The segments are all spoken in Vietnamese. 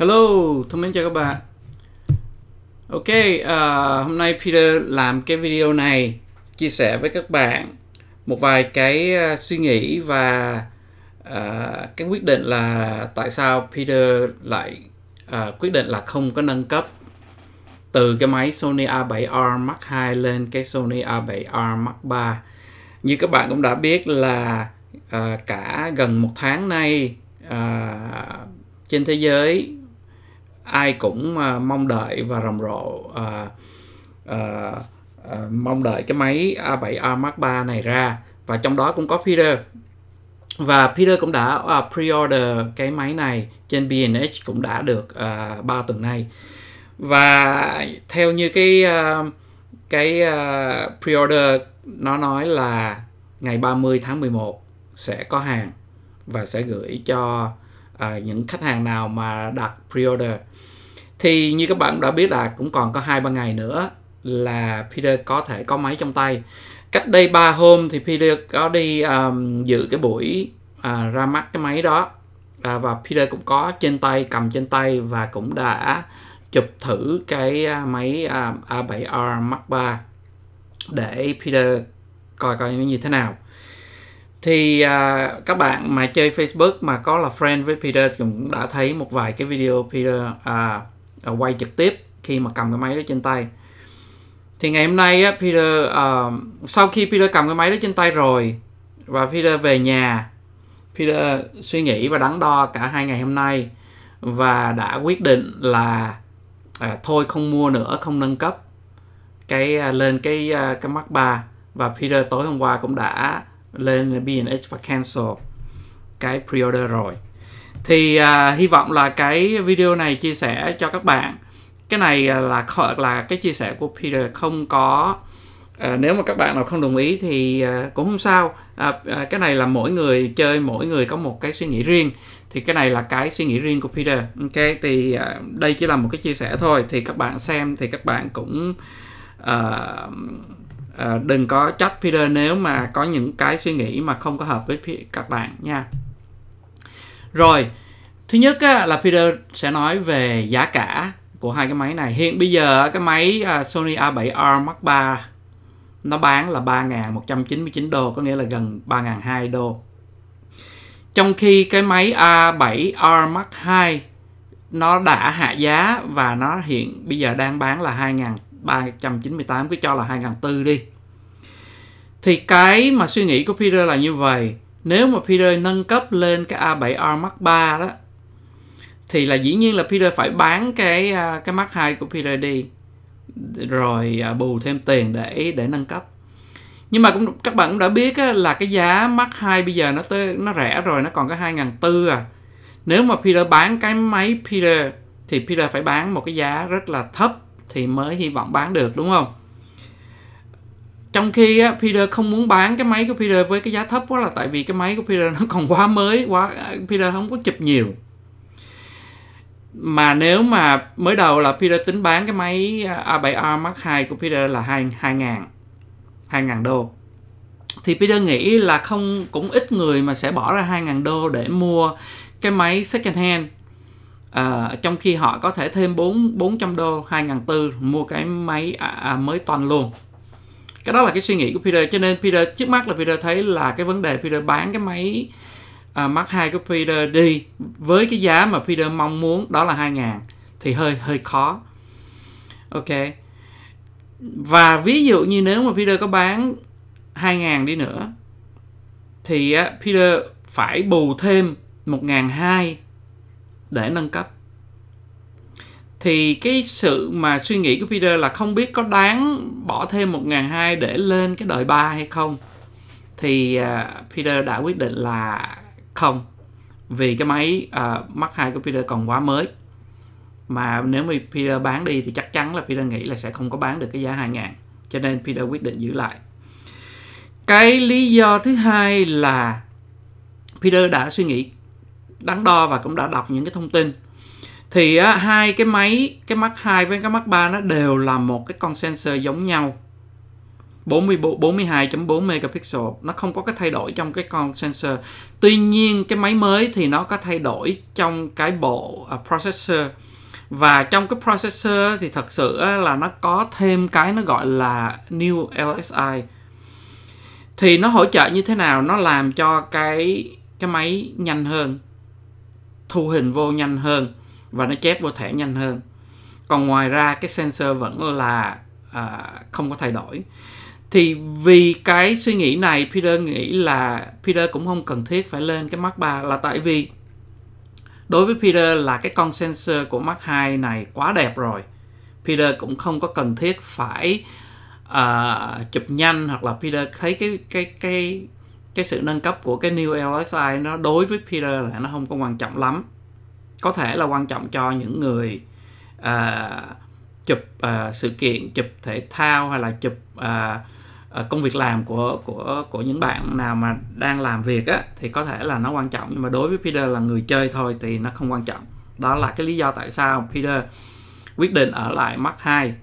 Hello, thân mến chào các bạn. Ok, uh, hôm nay Peter làm cái video này chia sẻ với các bạn một vài cái uh, suy nghĩ và uh, cái quyết định là tại sao Peter lại uh, quyết định là không có nâng cấp từ cái máy Sony A7R Mark II lên cái Sony A7R Mark III. Như các bạn cũng đã biết là uh, cả gần một tháng nay uh, trên thế giới ai cũng uh, mong đợi và rầm rộ uh, uh, uh, mong đợi cái máy A7R Mark 3 này ra và trong đó cũng có Peter và Peter cũng đã uh, pre-order cái máy này trên B&H cũng đã được uh, à, 3 tuần nay và theo như cái uh, cái uh, pre-order nó nói là ngày 30 tháng 11 sẽ có hàng và sẽ gửi cho à, những khách hàng nào mà đặt pre-order thì như các bạn đã biết là cũng còn có hai ba ngày nữa là Peter có thể có máy trong tay cách đây 3 hôm thì Peter có đi um, dự cái buổi uh, ra mắt cái máy đó à, và Peter cũng có trên tay cầm trên tay và cũng đã chụp thử cái à, máy uh, à, A7R Mark 3 để Peter coi coi nó như thế nào thì à, các bạn mà chơi Facebook mà có là friend với Peter thì cũng đã thấy một vài cái video Peter à, à, quay trực tiếp khi mà cầm cái máy đó trên tay thì ngày hôm nay á, Peter uh, sau khi Peter cầm cái máy đó trên tay rồi và Peter về nhà Peter suy nghĩ và đắn đo cả hai ngày hôm nay và đã quyết định là à, thôi không mua nữa không nâng cấp cái à, lên cái à, cái Mac 3 và Peter tối hôm qua cũng đã lên B&H và cancel cái pre-order rồi thì à, hy vọng là cái video này chia sẻ cho các bạn cái này à, là là cái chia sẻ của Peter không có à, nếu mà các bạn nào không đồng ý thì à, cũng không sao à, à, cái này là mỗi người chơi mỗi người có một cái suy nghĩ riêng thì cái này là cái suy nghĩ riêng của Peter ok thì à, đây chỉ là một cái chia sẻ thôi thì các bạn xem thì các bạn cũng uh, Ờ, đừng có trách Peter nếu mà có những cái suy nghĩ mà không có hợp với các bạn nha rồi thứ nhất á, là Peter sẽ nói về giá cả của hai cái máy này hiện bây giờ cái máy à, Sony A7R Mark 3 nó bán là 3.199 đô có nghĩa là gần 3.200 đô trong khi cái máy A7R Mark 2 nó đã hạ giá và nó hiện bây giờ đang bán là 398 cứ cho là 2004 đi thì cái mà suy nghĩ của Peter là như vậy nếu mà Peter nâng cấp lên cái A7R Mark III đó thì là dĩ nhiên là Peter phải bán cái à, cái Mark II của Peter đi rồi à, bù thêm tiền để để nâng cấp nhưng mà cũng các bạn cũng đã biết á, là cái giá Mark II bây giờ nó tới nó rẻ rồi nó còn có 2004 à nếu mà Peter bán cái máy Peter thì Peter phải bán một cái giá rất là thấp thì mới hy vọng bán được đúng không trong khi á, Peter không muốn bán cái máy của Peter với cái giá thấp quá là tại vì cái máy của Peter nó còn quá mới quá Peter không có chụp nhiều mà nếu mà mới đầu là Peter tính bán cái máy à, A7R Mark II của Peter là 2 2000 ngàn đô thì Peter nghĩ là không cũng ít người mà sẽ bỏ ra 2 ngàn đô để mua cái máy second hand À, trong khi họ có thể thêm 4 400 đô 2004 mua cái máy à, à, mới toàn luôn cái đó là cái suy nghĩ của Peter cho nên Peter trước mắt là Peter thấy là cái vấn đề Peter bán cái máy à, Mark 2 của Peter đi với cái giá mà Peter mong muốn đó là 2000 thì hơi hơi khó. Ok. Và ví dụ như nếu mà Peter có bán 2000 đi nữa thì Peter phải bù thêm 1200 để nâng cấp thì cái sự mà suy nghĩ của Peter là không biết có đáng bỏ thêm 1.200 để lên cái đời 3 hay không thì uh, Peter đã quyết định là không vì cái máy uh, Mark 2 của Peter còn quá mới mà nếu mà Peter bán đi thì chắc chắn là Peter nghĩ là sẽ không có bán được cái giá 2.000 cho nên Peter quyết định giữ lại cái lý do thứ hai là Peter đã suy nghĩ đắn đo và cũng đã đọc những cái thông tin thì á, hai cái máy cái mắt 2 với cái mắt 3 nó đều là một cái con sensor giống nhau 42.4 megapixel nó không có cái thay đổi trong cái con sensor tuy nhiên cái máy mới thì nó có thay đổi trong cái bộ uh, processor và trong cái processor thì thật sự là nó có thêm cái nó gọi là new LSI thì nó hỗ trợ như thế nào nó làm cho cái cái máy nhanh hơn thu hình vô nhanh hơn và nó chép vô thẻ nhanh hơn còn ngoài ra cái sensor vẫn là à, không có thay đổi thì vì cái suy nghĩ này Peter nghĩ là Peter cũng không cần thiết phải lên cái Mark 3 là tại vì đối với Peter là cái con sensor của Mark 2 này quá đẹp rồi Peter cũng không có cần thiết phải uh, chụp nhanh hoặc là Peter thấy cái cái cái cái sự nâng cấp của cái new LSI nó đối với Peter là nó không có quan trọng lắm có thể là quan trọng cho những người uh, chụp uh, sự kiện chụp thể thao hay là chụp uh, công việc làm của của của những bạn nào mà đang làm việc á thì có thể là nó quan trọng nhưng mà đối với Peter là người chơi thôi thì nó không quan trọng đó là cái lý do tại sao Peter quyết định ở lại Mark 2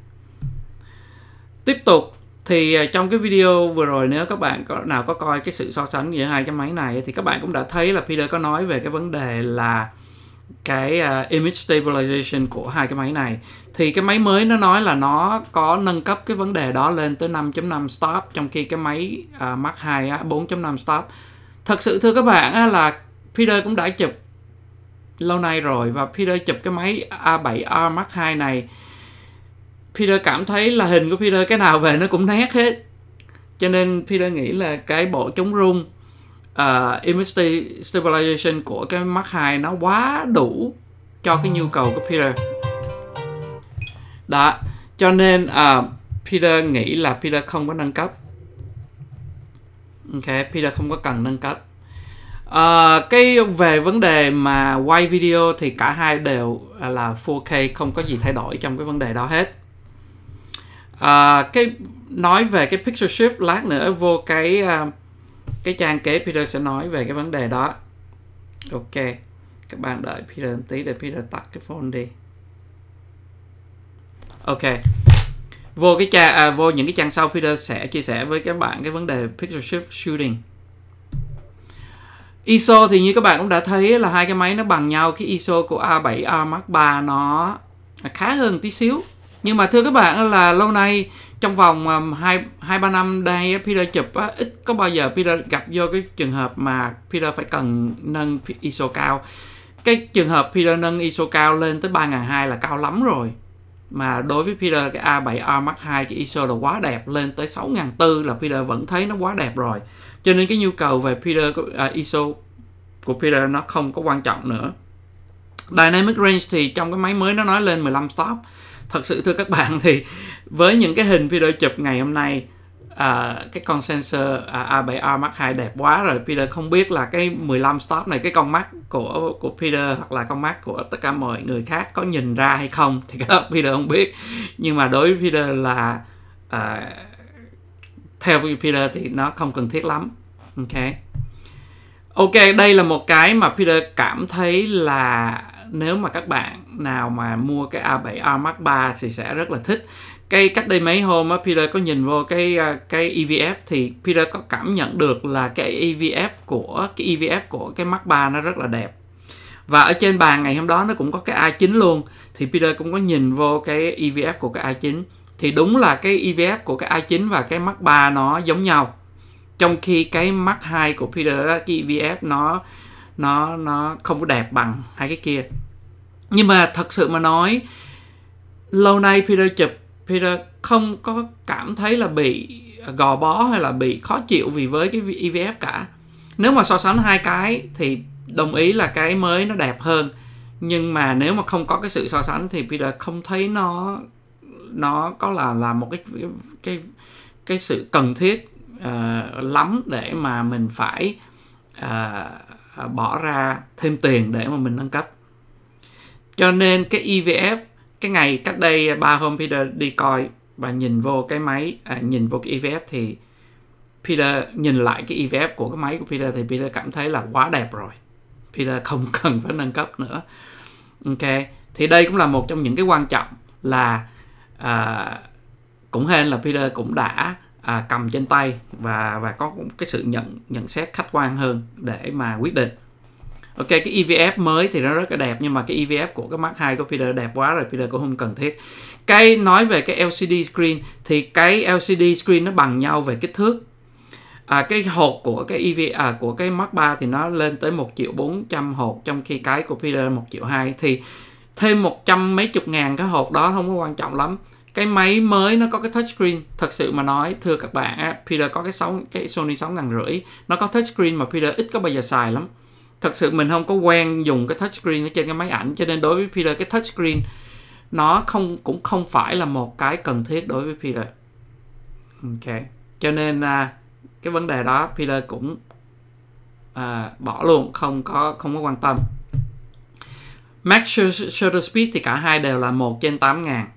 tiếp tục thì à, trong cái video vừa rồi nếu các bạn có nào có coi cái sự so sánh giữa hai cái máy này thì các bạn cũng đã thấy là Peter có nói về cái vấn đề là cái uh, image stabilization của hai cái máy này thì cái máy mới nó nói là nó có nâng cấp cái vấn đề đó lên tới 5.5 stop trong khi cái máy uh, Mark 2 uh, 4.5 stop thật sự thưa các bạn uh, là Peter cũng đã chụp lâu nay rồi và Peter chụp cái máy A7R Mark 2 này Peter cảm thấy là hình của Peter cái nào về nó cũng nát hết cho nên Peter nghĩ là cái bộ chống rung uh, image stabilization của cái Mark II nó quá đủ cho cái nhu cầu của Peter đó cho nên uh, Peter nghĩ là Peter không có nâng cấp ok Peter không có cần nâng cấp uh, cái về vấn đề mà quay video thì cả hai đều là 4K không có gì thay đổi trong cái vấn đề đó hết à, cái nói về cái picture shift lát nữa vô cái à, cái trang kế Peter sẽ nói về cái vấn đề đó ok các bạn đợi Peter một tí để Peter tắt cái phone đi ok vô cái trang à, vô những cái trang sau Peter sẽ chia sẻ với các bạn cái vấn đề picture shift shooting ISO thì như các bạn cũng đã thấy là hai cái máy nó bằng nhau cái ISO của A7 R Mark 3 nó khá hơn tí xíu nhưng mà thưa các bạn là lâu nay trong vòng 2 à, hai ba năm đây Peter chụp ít có bao giờ Peter gặp vô cái trường hợp mà Peter phải cần nâng ISO cao cái trường hợp Peter nâng ISO cao lên tới 3002 là cao lắm rồi mà đối với Peter cái A7R Mark II cái ISO là quá đẹp lên tới 6400 là Peter vẫn thấy nó quá đẹp rồi cho nên cái nhu cầu về Peter uh, ISO của Peter nó không có quan trọng nữa Dynamic range thì trong cái máy mới nó nói lên 15 stop thật sự thưa các bạn thì với những cái hình Peter chụp ngày hôm nay à, cái con sensor à, A7R Mark II đẹp quá rồi Peter không biết là cái 15 stop này cái con mắt của của Peter hoặc là con mắt của tất cả mọi người khác có nhìn ra hay không thì cái đó Peter không biết nhưng mà đối với Peter là à, theo Peter thì nó không cần thiết lắm ok ok đây là một cái mà Peter cảm thấy là nếu mà các bạn nào mà mua cái A7R Mark 3 thì sẽ rất là thích cái cách đây mấy hôm á Peter có nhìn vô cái à, cái EVF thì Peter có cảm nhận được là cái EVF của cái EVF của cái Mark 3 nó rất là đẹp và ở trên bàn ngày hôm đó nó cũng có cái A9 luôn thì Peter cũng có nhìn vô cái EVF của cái A9 thì đúng là cái EVF của cái A9 và cái Mark 3 nó giống nhau trong khi cái Mark 2 của Peter cái EVF nó nó nó không có đẹp bằng hai cái kia nhưng mà thật sự mà nói lâu nay Peter chụp Peter không có cảm thấy là bị gò bó hay là bị khó chịu vì với cái EVF cả nếu mà so sánh hai cái thì đồng ý là cái mới nó đẹp hơn nhưng mà nếu mà không có cái sự so sánh thì Peter không thấy nó nó có là là một cái cái cái sự cần thiết uh, lắm để mà mình phải uh, bỏ ra thêm tiền để mà mình nâng cấp cho nên cái EVF cái ngày cách đây ba hôm Peter đi coi và nhìn vô cái máy à, nhìn vô cái EVF thì Peter nhìn lại cái EVF của cái máy của Peter thì Peter cảm thấy là quá đẹp rồi Peter không cần phải nâng cấp nữa ok thì đây cũng là một trong những cái quan trọng là à, cũng hên là Peter cũng đã à, cầm trên tay và và có cái sự nhận nhận xét khách quan hơn để mà quyết định Ok, cái EVF mới thì nó rất là đẹp nhưng mà cái EVF của cái Mark 2 của Peter đẹp quá rồi, Peter cũng không cần thiết. Cái nói về cái LCD screen thì cái LCD screen nó bằng nhau về kích thước. À, cái hộp của cái EV à, của cái Mark 3 thì nó lên tới 1 triệu 400 hộp trong khi cái của Peter 1 triệu 2 thì thêm một trăm mấy chục ngàn cái hộp đó không có quan trọng lắm cái máy mới nó có cái touch screen. thật sự mà nói thưa các bạn á, Peter có cái 6 cái Sony sáu ngàn rưỡi nó có touch screen mà Peter ít có bao giờ xài lắm thật sự mình không có quen dùng cái touchscreen ở trên cái máy ảnh cho nên đối với Peter cái touchscreen nó không cũng không phải là một cái cần thiết đối với Peter ok cho nên à, cái vấn đề đó Peter cũng à, bỏ luôn không có không có quan tâm Max shutter speed thì cả hai đều là 1 trên 8 ngàn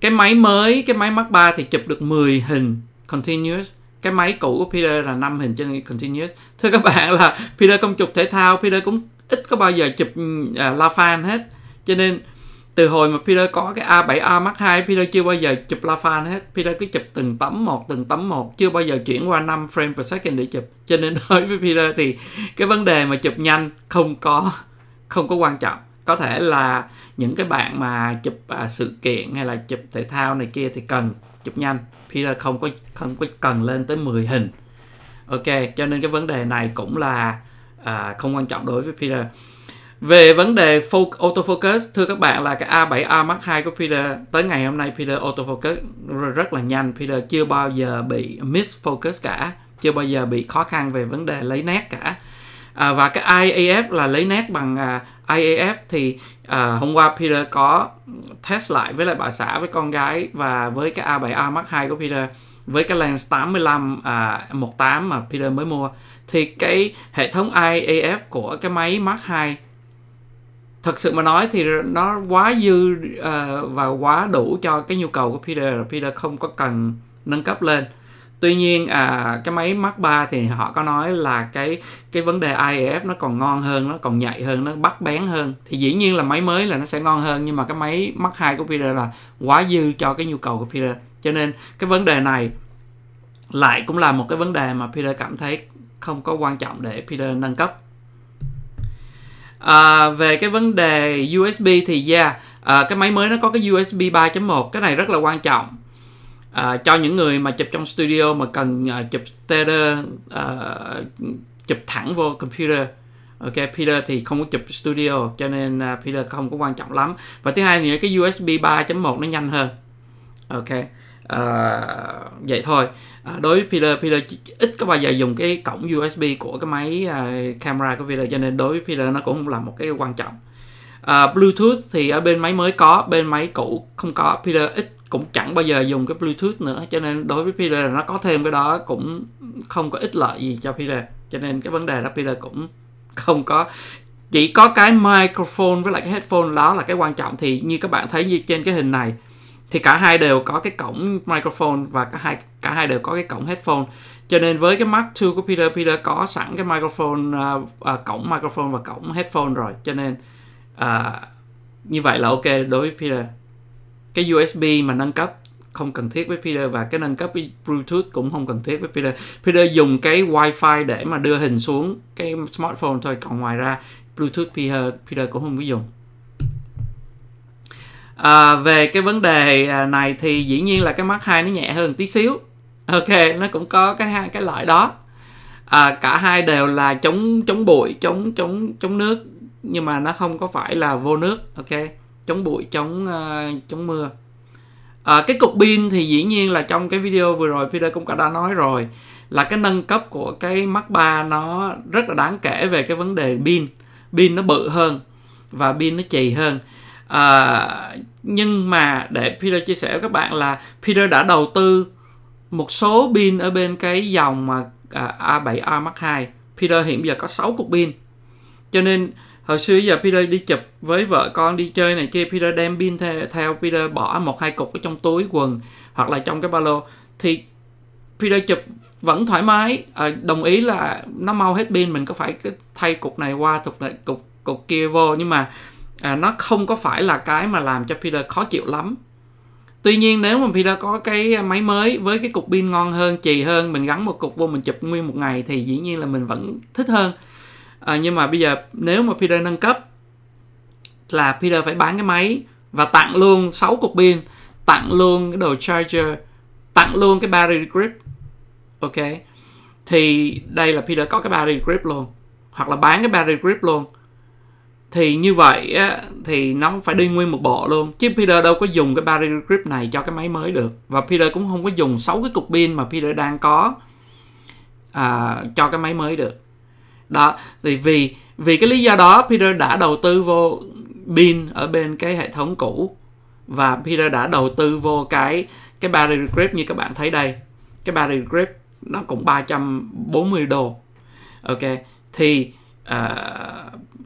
cái máy mới cái máy Mark 3 thì chụp được 10 hình continuous cái máy cũ của Peter là 5 hình trên continuous thưa các bạn là Peter không chụp thể thao Peter cũng ít có bao giờ chụp uh, La Fan hết cho nên từ hồi mà Peter có cái A7R Mark II Peter chưa bao giờ chụp La Fan hết Peter cứ chụp từng tấm một từng tấm một chưa bao giờ chuyển qua 5 frame per second để chụp cho nên đối với Peter thì cái vấn đề mà chụp nhanh không có không có quan trọng có thể là những cái bạn mà chụp à, sự kiện hay là chụp thể thao này kia thì cần chụp nhanh Peter không có không có cần lên tới 10 hình ok cho nên cái vấn đề này cũng là à, không quan trọng đối với Peter về vấn đề folk, autofocus thưa các bạn là cái A7R Mark II của Peter tới ngày hôm nay Peter autofocus rất là nhanh Peter chưa bao giờ bị miss focus cả chưa bao giờ bị khó khăn về vấn đề lấy nét cả à, và cái IAF là lấy nét bằng à, IAF thì à, hôm qua Peter có test lại với lại bà xã với con gái và với cái A7R Mark II của Peter với cái lens 85 à, 18 mà Peter mới mua thì cái hệ thống IAF của cái máy Mark II thật sự mà nói thì nó quá dư uh, và quá đủ cho cái nhu cầu của Peter Peter không có cần nâng cấp lên tuy nhiên à, cái máy Mark 3 thì họ có nói là cái cái vấn đề IEF nó còn ngon hơn nó còn nhạy hơn nó bắt bén hơn thì dĩ nhiên là máy mới là nó sẽ ngon hơn nhưng mà cái máy Mark 2 của Peter là quá dư cho cái nhu cầu của Peter cho nên cái vấn đề này lại cũng là một cái vấn đề mà Peter cảm thấy không có quan trọng để Peter nâng cấp à, về cái vấn đề USB thì yeah à, cái máy mới nó có cái USB 3.1 cái này rất là quan trọng à, cho những người mà chụp trong studio mà cần à, chụp stereo à, chụp thẳng vô computer ok Peter thì không có chụp studio cho nên uh, Peter không có quan trọng lắm và thứ hai thì cái USB 3.1 nó nhanh hơn ok uh, vậy thôi uh, đối với Peter Peter ít có bao giờ dùng cái cổng USB của cái máy uh, camera của Peter cho nên đối với Peter nó cũng không là một cái quan trọng uh, Bluetooth thì ở bên máy mới có bên máy cũ không có Peter ít cũng chẳng bao giờ dùng cái Bluetooth nữa cho nên đối với Peter nó có thêm cái đó cũng không có ích lợi gì cho Peter cho nên cái vấn đề đó Peter cũng không có chỉ có cái microphone với lại cái headphone đó là cái quan trọng thì như các bạn thấy như trên cái hình này thì cả hai đều có cái cổng microphone và cả hai cả hai đều có cái cổng headphone cho nên với cái Mark II của Peter Peter có sẵn cái microphone uh, uh, cổng microphone và cổng headphone rồi cho nên uh, như vậy là ok đối với Peter cái USB mà nâng cấp không cần thiết với feeder và cái nâng cấp Bluetooth cũng không cần thiết với feeder. Feeder dùng cái Wi-Fi để mà đưa hình xuống cái smartphone thôi, còn ngoài ra Bluetooth feeder, feeder cũng không có dùng. À, về cái vấn đề à, này thì dĩ nhiên là cái Mark 2 nó nhẹ hơn tí xíu. Ok, nó cũng có cái hai cái loại đó. À, cả hai đều là chống chống bụi, chống chống chống nước nhưng mà nó không có phải là vô nước. Ok chống bụi chống uh, chống mưa à, cái cục pin thì dĩ nhiên là trong cái video vừa rồi Peter cũng đã nói rồi là cái nâng cấp của cái Mark 3 nó rất là đáng kể về cái vấn đề pin pin nó bự hơn và pin nó chì hơn à, nhưng mà để Peter chia sẻ với các bạn là Peter đã đầu tư một số pin ở bên cái dòng mà à, a 7 A Mark 2 Peter hiện giờ có 6 cục pin cho nên hồi xưa giờ Peter đi chụp với vợ con đi chơi này kia Peter đem pin theo, theo Peter bỏ một hai cục ở trong túi quần hoặc là trong cái ba lô thì Peter chụp vẫn thoải mái ờ, đồng ý là nó mau hết pin mình có phải thay cục này qua cục lại cục cục kia vô nhưng mà à, nó không có phải là cái mà làm cho Peter khó chịu lắm tuy nhiên nếu mà Peter có cái máy mới với cái cục pin ngon hơn chì hơn mình gắn một cục vô mình chụp nguyên một ngày thì dĩ nhiên là mình vẫn thích hơn à, nhưng mà bây giờ nếu mà Peter nâng cấp là Peter phải bán cái máy và tặng luôn 6 cục pin tặng luôn cái đầu charger tặng luôn cái battery grip ok thì đây là Peter có cái battery grip luôn hoặc là bán cái battery grip luôn thì như vậy á, thì nó phải đi nguyên một bộ luôn chứ Peter đâu có dùng cái battery grip này cho cái máy mới được và Peter cũng không có dùng 6 cái cục pin mà Peter đang có à, cho cái máy mới được đó thì vì vì cái lý do đó Peter đã đầu tư vô pin ở bên cái hệ thống cũ và Peter đã đầu tư vô cái cái battery grip như các bạn thấy đây cái battery grip nó cũng 340 đô ok thì uh,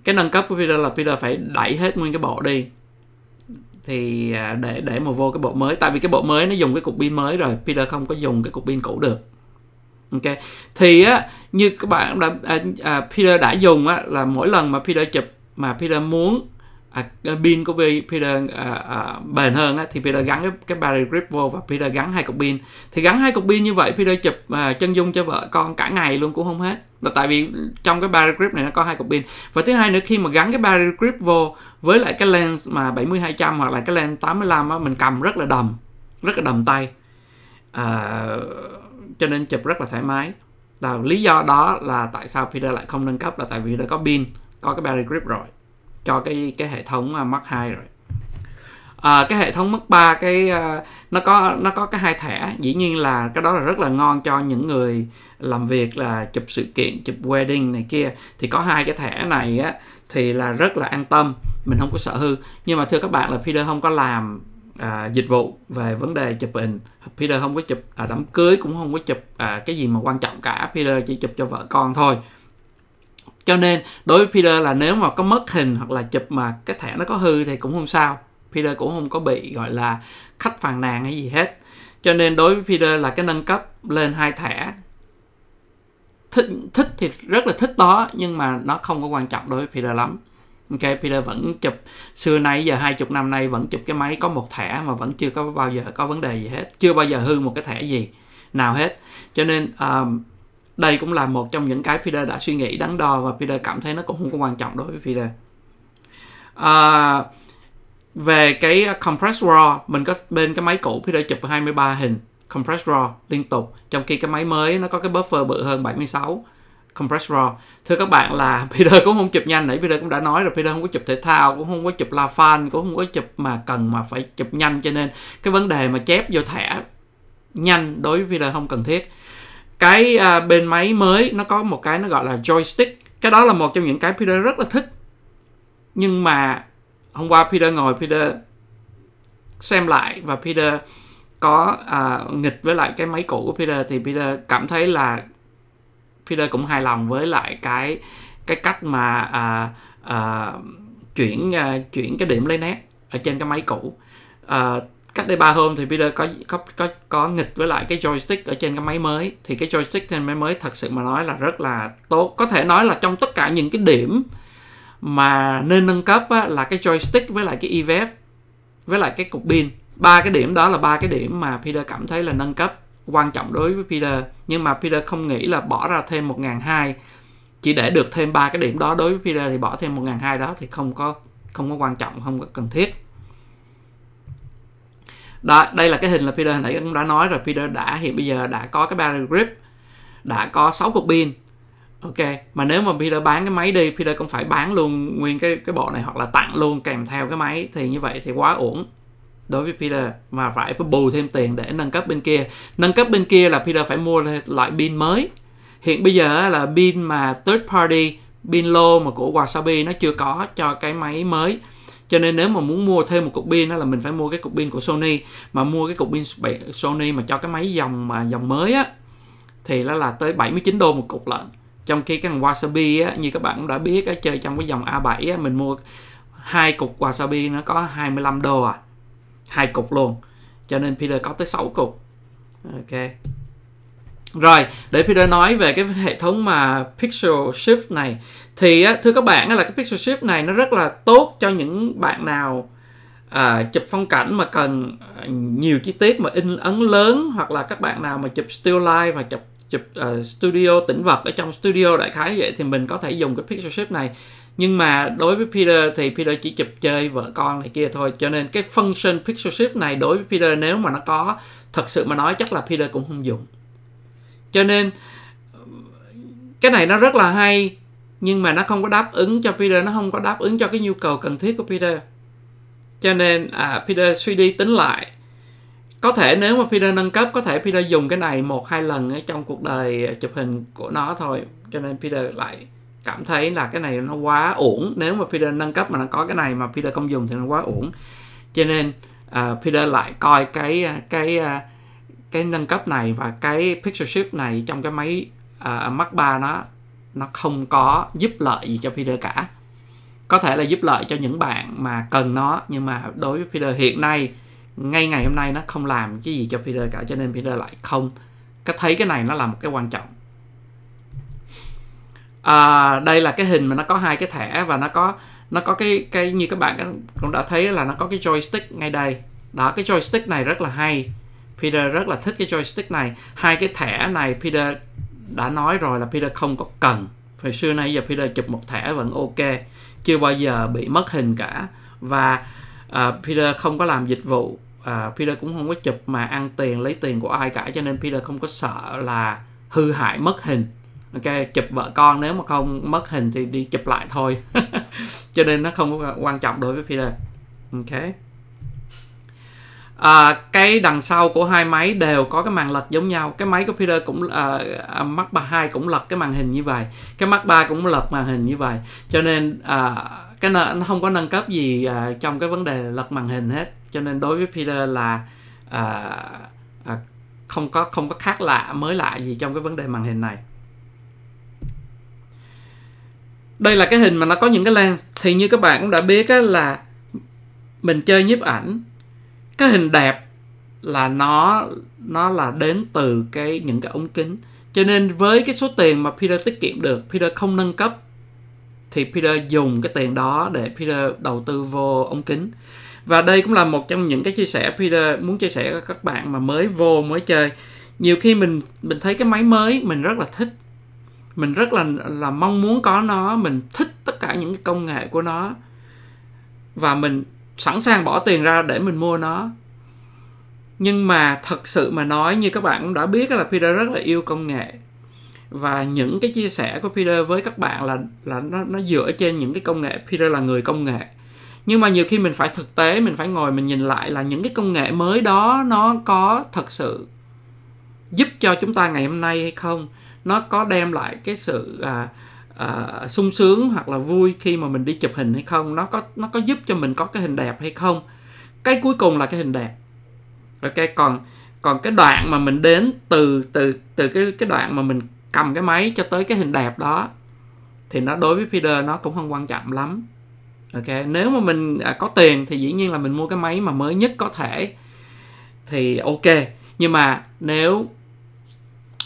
cái nâng cấp của Peter là Peter phải đẩy hết nguyên cái bộ đi thì uh, để để mà vô cái bộ mới tại vì cái bộ mới nó dùng cái cục pin mới rồi Peter không có dùng cái cục pin cũ được ok thì á uh, như các bạn đã à, à, Peter đã dùng á, là mỗi lần mà Peter chụp mà Peter muốn à, pin của Peter à, à, bền hơn á, thì Peter gắn cái, cái battery grip vô và Peter gắn hai cục pin thì gắn hai cục pin như vậy Peter chụp à, chân dung cho vợ con cả ngày luôn cũng không hết là tại vì trong cái battery grip này nó có hai cục pin và thứ hai nữa khi mà gắn cái battery grip vô với lại cái lens mà 7200 hoặc là cái lens 85 á, mình cầm rất là đầm rất là đầm tay à, cho nên chụp rất là thoải mái là lý do đó là tại sao Peter lại không nâng cấp là tại vì đã có pin có cái battery grip rồi cho cái cái hệ thống à, Mark 2 rồi à, cái hệ thống Mark 3 cái à, nó có nó có cái hai thẻ dĩ nhiên là cái đó là rất là ngon cho những người làm việc là chụp sự kiện chụp wedding này kia thì có hai cái thẻ này á thì là rất là an tâm mình không có sợ hư nhưng mà thưa các bạn là Peter không có làm à, dịch vụ về vấn đề chụp hình Peter không có chụp à, đám cưới cũng không có chụp à, cái gì mà quan trọng cả Peter chỉ chụp cho vợ con thôi cho nên đối với Peter là nếu mà có mất hình hoặc là chụp mà cái thẻ nó có hư thì cũng không sao Peter cũng không có bị gọi là khách phàn nàn hay gì hết cho nên đối với Peter là cái nâng cấp lên hai thẻ thích, thích thì rất là thích đó nhưng mà nó không có quan trọng đối với Peter lắm ok Peter vẫn chụp xưa nay giờ hai chục năm nay vẫn chụp cái máy có một thẻ mà vẫn chưa có bao giờ có vấn đề gì hết chưa bao giờ hư một cái thẻ gì nào hết cho nên um, đây cũng là một trong những cái Peter đã suy nghĩ đắn đo và Peter cảm thấy nó cũng không có quan trọng đối với Peter uh, về cái compress raw mình có bên cái máy cũ Peter chụp 23 hình compress raw liên tục trong khi cái máy mới nó có cái buffer bự hơn 76 compress raw. thưa các bạn là Peter cũng không chụp nhanh nãy Peter cũng đã nói rồi Peter không có chụp thể thao cũng không có chụp la fan cũng không có chụp mà cần mà phải chụp nhanh cho nên cái vấn đề mà chép vô thẻ nhanh đối với Peter không cần thiết cái à, bên máy mới nó có một cái nó gọi là joystick cái đó là một trong những cái Peter rất là thích nhưng mà hôm qua Peter ngồi Peter xem lại và Peter có à, nghịch với lại cái máy cũ của Peter thì Peter cảm thấy là Peter cũng hài lòng với lại cái cái cách mà à, à, chuyển à, chuyển cái điểm lấy nét ở trên cái máy cũ à, cách đây ba hôm thì Peter có có có có nghịch với lại cái joystick ở trên cái máy mới thì cái joystick trên máy mới thật sự mà nói là rất là tốt có thể nói là trong tất cả những cái điểm mà nên nâng cấp á, là cái joystick với lại cái evf với lại cái cục pin ba cái điểm đó là ba cái điểm mà Peter cảm thấy là nâng cấp quan trọng đối với Peter nhưng mà Peter không nghĩ là bỏ ra thêm 1.200 chỉ để được thêm ba cái điểm đó đối với Peter thì bỏ thêm 1.200 đó thì không có không có quan trọng không có cần thiết đó, đây là cái hình là Peter hồi nãy cũng đã nói rồi Peter đã hiện bây giờ đã có cái barrel grip đã có 6 cục pin ok mà nếu mà Peter bán cái máy đi Peter cũng phải bán luôn nguyên cái cái bộ này hoặc là tặng luôn kèm theo cái máy thì như vậy thì quá ổn đối với Peter mà phải phải bù thêm tiền để nâng cấp bên kia nâng cấp bên kia là Peter phải mua loại pin mới hiện bây giờ là pin mà third party pin lô mà của Wasabi nó chưa có cho cái máy mới cho nên nếu mà muốn mua thêm một cục pin đó là mình phải mua cái cục pin của Sony mà mua cái cục pin Sony mà cho cái máy dòng mà dòng mới á thì nó là tới 79 đô một cục lận trong khi cái thằng Wasabi á, như các bạn cũng đã biết á, chơi trong cái dòng A7 á, mình mua hai cục Wasabi nó có 25 đô à hai cục luôn cho nên Peter có tới 6 cục ok rồi để Peter nói về cái hệ thống mà pixel shift này thì thưa các bạn là cái pixel shift này nó rất là tốt cho những bạn nào à, chụp phong cảnh mà cần à, nhiều chi tiết mà in ấn lớn hoặc là các bạn nào mà chụp still life và chụp chụp uh, studio tĩnh vật ở trong studio đại khái vậy thì mình có thể dùng cái pixel shift này nhưng mà đối với Peter thì Peter chỉ chụp chơi vợ con này kia thôi cho nên cái function pixel shift này đối với Peter nếu mà nó có thật sự mà nói chắc là Peter cũng không dùng cho nên cái này nó rất là hay nhưng mà nó không có đáp ứng cho Peter nó không có đáp ứng cho cái nhu cầu cần thiết của Peter cho nên à, Peter suy đi tính lại có thể nếu mà Peter nâng cấp có thể Peter dùng cái này một hai lần ở trong cuộc đời chụp hình của nó thôi cho nên Peter lại cảm thấy là cái này nó quá ổn nếu mà Peter nâng cấp mà nó có cái này mà Peter không dùng thì nó quá ổn cho nên uh, Peter lại coi cái à, cái à, cái nâng cấp này và cái picture shift này trong cái máy uh, Mark 3 nó nó không có giúp lợi gì cho Peter cả có thể là giúp lợi cho những bạn mà cần nó nhưng mà đối với Peter hiện nay ngay ngày hôm nay nó không làm cái gì cho Peter cả cho nên Peter lại không cái thấy cái này nó là một cái quan trọng à, đây là cái hình mà nó có hai cái thẻ và nó có nó có cái cái như các bạn cũng đã thấy là nó có cái joystick ngay đây đó cái joystick này rất là hay Peter rất là thích cái joystick này hai cái thẻ này Peter đã nói rồi là Peter không có cần hồi xưa nay giờ Peter chụp một thẻ vẫn ok chưa bao giờ bị mất hình cả và uh, Peter không có làm dịch vụ uh, Peter cũng không có chụp mà ăn tiền lấy tiền của ai cả cho nên Peter không có sợ là hư hại mất hình ok chụp vợ con nếu mà không mất hình thì đi chụp lại thôi cho nên nó không quan trọng đối với Peter ok à, cái đằng sau của hai máy đều có cái màn lật giống nhau cái máy của Peter cũng à, à Mark 32 cũng lật cái màn hình như vậy cái Mark 3 cũng lật màn hình như vậy cho nên à, cái nó không có nâng cấp gì à, trong cái vấn đề lật màn hình hết cho nên đối với Peter là à, à, không có không có khác lạ mới lạ gì trong cái vấn đề màn hình này đây là cái hình mà nó có những cái lens thì như các bạn cũng đã biết á, là mình chơi nhiếp ảnh cái hình đẹp là nó nó là đến từ cái những cái ống kính cho nên với cái số tiền mà Peter tiết kiệm được Peter không nâng cấp thì Peter dùng cái tiền đó để Peter đầu tư vô ống kính và đây cũng là một trong những cái chia sẻ Peter muốn chia sẻ với các bạn mà mới vô mới chơi nhiều khi mình mình thấy cái máy mới mình rất là thích mình rất là là mong muốn có nó mình thích tất cả những cái công nghệ của nó và mình sẵn sàng bỏ tiền ra để mình mua nó nhưng mà thật sự mà nói như các bạn cũng đã biết là Peter rất là yêu công nghệ và những cái chia sẻ của Peter với các bạn là là nó nó dựa trên những cái công nghệ Peter là người công nghệ nhưng mà nhiều khi mình phải thực tế mình phải ngồi mình nhìn lại là những cái công nghệ mới đó nó có thật sự giúp cho chúng ta ngày hôm nay hay không nó có đem lại cái sự à, à, sung sướng hoặc là vui khi mà mình đi chụp hình hay không nó có nó có giúp cho mình có cái hình đẹp hay không cái cuối cùng là cái hình đẹp ok còn còn cái đoạn mà mình đến từ từ từ cái cái đoạn mà mình cầm cái máy cho tới cái hình đẹp đó thì nó đối với feeder nó cũng không quan trọng lắm ok nếu mà mình à, có tiền thì dĩ nhiên là mình mua cái máy mà mới nhất có thể thì ok nhưng mà nếu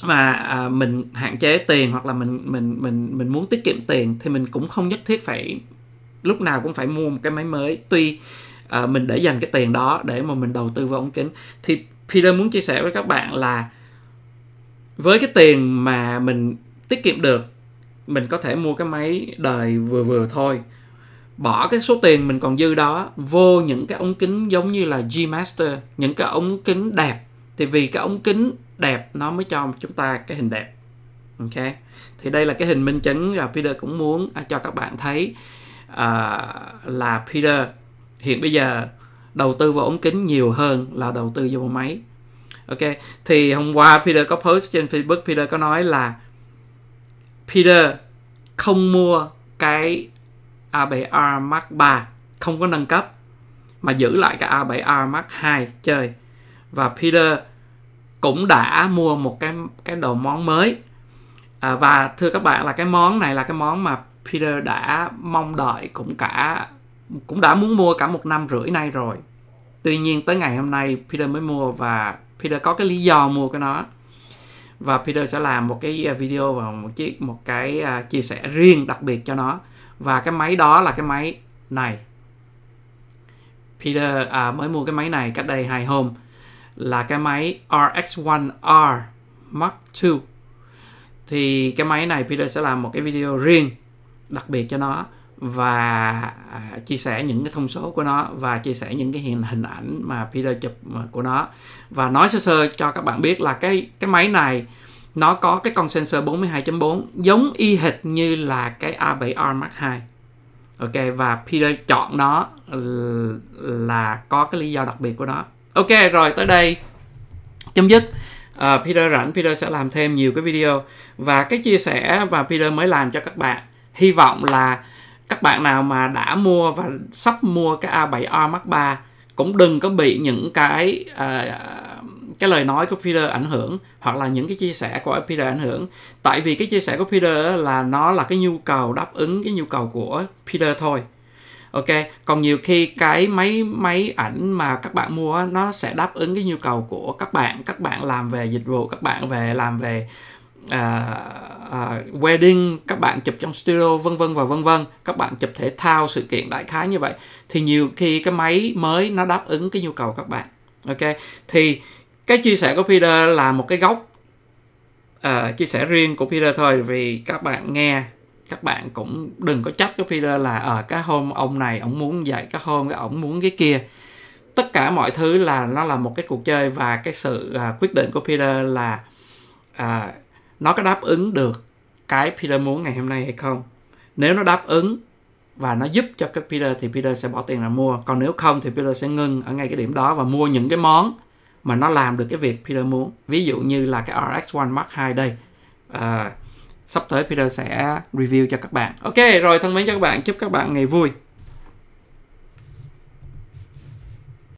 mà à, mình hạn chế tiền hoặc là mình mình mình mình muốn tiết kiệm tiền thì mình cũng không nhất thiết phải lúc nào cũng phải mua một cái máy mới tuy à, mình để dành cái tiền đó để mà mình đầu tư vào ống kính thì Peter muốn chia sẻ với các bạn là với cái tiền mà mình tiết kiệm được mình có thể mua cái máy đời vừa vừa thôi bỏ cái số tiền mình còn dư đó vô những cái ống kính giống như là G Master những cái ống kính đẹp thì vì cái ống kính đẹp nó mới cho chúng ta cái hình đẹp ok thì đây là cái hình minh chứng là Peter cũng muốn à, cho các bạn thấy uh, là Peter hiện bây giờ đầu tư vào ống kính nhiều hơn là đầu tư vào máy ok thì hôm qua Peter có post trên Facebook Peter có nói là Peter không mua cái A7R Mark 3 không có nâng cấp mà giữ lại cái A7R Mark 2 chơi và Peter cũng đã mua một cái cái đồ món mới à, và thưa các bạn là cái món này là cái món mà Peter đã mong đợi cũng cả cũng đã muốn mua cả một năm rưỡi nay rồi tuy nhiên tới ngày hôm nay Peter mới mua và Peter có cái lý do mua cái nó và Peter sẽ làm một cái à, video và một chiếc một cái à, chia sẻ riêng đặc biệt cho nó và cái máy đó là cái máy này Peter à, mới mua cái máy này cách đây hai hôm là cái máy RX1R Mark II thì cái máy này Peter sẽ làm một cái video riêng đặc biệt cho nó và à, chia sẻ những cái thông số của nó và chia sẻ những cái hình hình ảnh mà Peter chụp à, của nó và nói sơ sơ cho các bạn biết là cái cái máy này nó có cái con sensor 42.4 giống y hệt như là cái A7R Mark II ok và Peter chọn nó là có cái lý do đặc biệt của nó ok rồi tới đây chấm dứt uh, Peter rảnh Peter sẽ làm thêm nhiều cái video và cái chia sẻ và Peter mới làm cho các bạn hy vọng là các bạn nào mà đã mua và sắp mua cái A7R Mark 3 cũng đừng có bị những cái uh, cái lời nói của Peter ảnh hưởng hoặc là những cái chia sẻ của Peter ảnh hưởng tại vì cái chia sẻ của Peter là nó là cái nhu cầu đáp ứng cái nhu cầu của Peter thôi ok còn nhiều khi cái máy máy ảnh mà các bạn mua nó sẽ đáp ứng cái nhu cầu của các bạn các bạn làm về dịch vụ các bạn về làm về uh, uh, wedding các bạn chụp trong studio vân vân và vân vân các bạn chụp thể thao sự kiện đại khái như vậy thì nhiều khi cái máy mới nó đáp ứng cái nhu cầu các bạn ok thì cái chia sẻ của Peter là một cái góc uh, à, chia sẻ riêng của Peter thôi vì các bạn nghe các bạn cũng đừng có trách cái Peter là ở ờ, à, cái hôm ông này ông muốn dạy cái hôm cái ông muốn cái kia tất cả mọi thứ là nó là một cái cuộc chơi và cái sự à, quyết định của Peter là à, nó có đáp ứng được cái Peter muốn ngày hôm nay hay không nếu nó đáp ứng và nó giúp cho cái Peter thì Peter sẽ bỏ tiền ra mua còn nếu không thì Peter sẽ ngưng ở ngay cái điểm đó và mua những cái món mà nó làm được cái việc Peter muốn ví dụ như là cái RX1 Mark II đây à, sắp tới Peter sẽ review cho các bạn. Ok, rồi thân mến cho các bạn, chúc các bạn ngày vui.